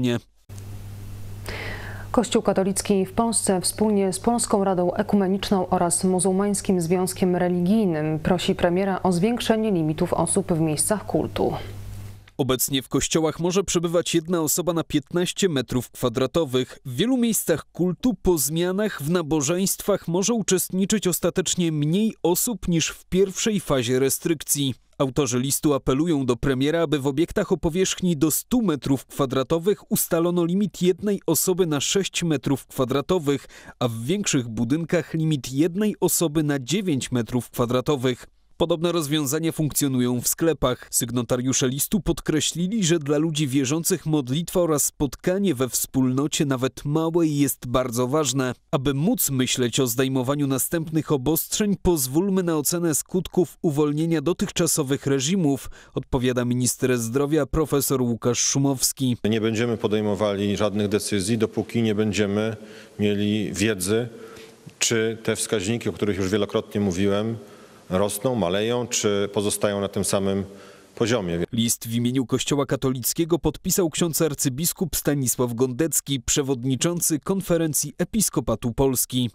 nie. Kościół katolicki w Polsce wspólnie z Polską Radą Ekumeniczną oraz Muzułmańskim Związkiem Religijnym prosi premiera o zwiększenie limitów osób w miejscach kultu. Obecnie w kościołach może przebywać jedna osoba na 15 metrów kwadratowych. W wielu miejscach kultu po zmianach w nabożeństwach może uczestniczyć ostatecznie mniej osób niż w pierwszej fazie restrykcji. Autorzy listu apelują do premiera, aby w obiektach o powierzchni do 100 m2 ustalono limit jednej osoby na 6 m2, a w większych budynkach limit jednej osoby na 9 m2. Podobne rozwiązania funkcjonują w sklepach. Sygnatariusze listu podkreślili, że dla ludzi wierzących modlitwa oraz spotkanie we wspólnocie, nawet małej, jest bardzo ważne. Aby móc myśleć o zdejmowaniu następnych obostrzeń, pozwólmy na ocenę skutków uwolnienia dotychczasowych reżimów, odpowiada minister zdrowia profesor Łukasz Szumowski. Nie będziemy podejmowali żadnych decyzji, dopóki nie będziemy mieli wiedzy, czy te wskaźniki, o których już wielokrotnie mówiłem, rosną, maleją, czy pozostają na tym samym poziomie. List w imieniu Kościoła Katolickiego podpisał ksiądz arcybiskup Stanisław Gondecki, przewodniczący konferencji Episkopatu Polski.